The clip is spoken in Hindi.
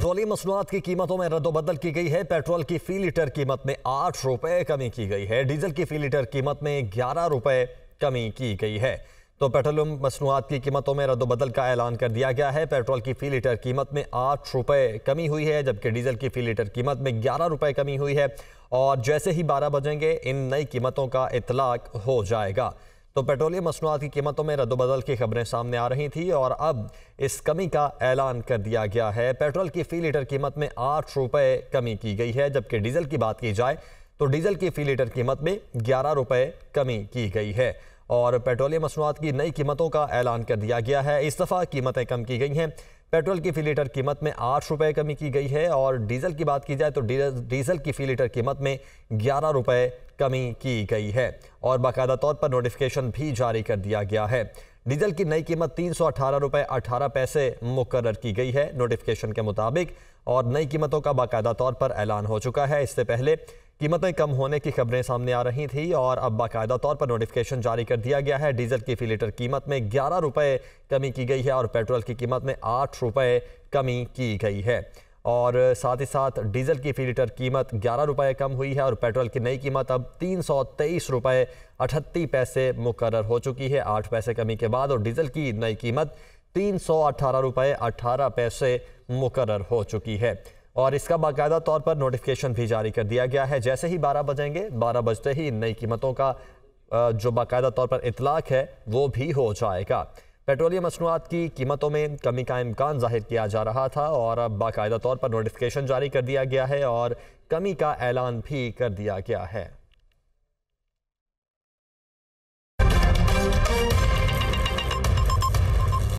पेट्रोलियम मसनूआत की कीमतों में रद्दबदल की गई है पेट्रोल की फी लीटर कीमत में आठ रुपए कमी की गई है डीजल की फी लीटर कीमत में ग्यारह रुपए कमी की गई है तो पेट्रोलियम मसनूआत की कीमतों में रद्दबदल का ऐलान कर दिया गया है पेट्रोल की फी लीटर कीमत में आठ रुपए कमी हुई है जबकि डीजल की फी लीटर कीमत में ग्यारह रुपए कमी हुई है और जैसे ही बारह बजेंगे इन नई कीमतों का इतलाक हो जाएगा तो पेट्रोलियम मसनूआत की कीमतों में रद्दबदल की खबरें सामने आ रही थी और अब इस कमी का ऐलान कर दिया गया है पेट्रोल की फ़ी लीटर कीमत में आठ रुपये कमी की गई है जबकि डीजल की बात की जाए तो डीजल की फ़ी लीटर कीमत में ग्यारह रुपये कमी की गई है और पेट्रोलियम मसनूआत की नई कीमतों का ऐलान कर दिया गया है इस दफ़ा कीमतें कम की गई हैं पेट्रोल की फी लीटर कीमत में आठ रुपये कमी की गई है और डीजल की बात की जाए तो डीजल की फी लीटर कीमत में ग्यारह रुपये कमी की गई है और बाकायदा तौर पर नोटिफिकेशन भी जारी कर दिया गया है डीजल की नई कीमत तीन सौ अठारह रुपये अठारह पैसे मुकर की गई है नोटिफिकेशन के मुताबिक और नई कीमतों का बाकायदा तौर पर ऐलान हो चुका है इससे पहले कीमतें कम होने की खबरें सामने आ रही थी और अब बाकायदा तौर पर नोटिफिकेशन जारी कर दिया गया है डीजल की फी लीटर कीमत में ग्यारह रुपये कमी की गई है और पेट्रोल की कीमत में आठ रुपये कमी की गई है और साथ ही साथ डीजल की फी लीटर कीमत ग्यारह रुपये कम हुई है और पेट्रोल की नई कीमत अब तीन सौ तेईस रुपये अठत्ती पैसे मुकर हो चुकी है आठ पैसे कमी के बाद और डीजल की नई कीमत तीन सौ अठारह रुपये अठारह पैसे मुकर हो चुकी है और इसका बाकायदा तौर पर नोटिफिकेशन भी जारी कर दिया गया है जैसे ही बारह बजेंगे बारह बजते ही नई कीमतों का जो बाकायदा तौर पर इतलाक है वो भी हो जाएगा पेट्रोलियम मसनूआत की कीमतों में कमी का इम्कान जाहिर किया जा रहा था और अब बाकायदा तौर पर नोटिफिकेशन जारी कर दिया गया है और कमी का ऐलान भी कर दिया गया है